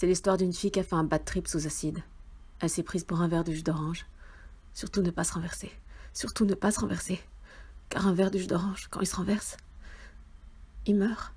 C'est l'histoire d'une fille qui a fait un bad trip sous acide. Elle s'est prise pour un verre de jus d'orange. Surtout ne pas se renverser. Surtout ne pas se renverser. Car un verre de jus d'orange, quand il se renverse, il meurt.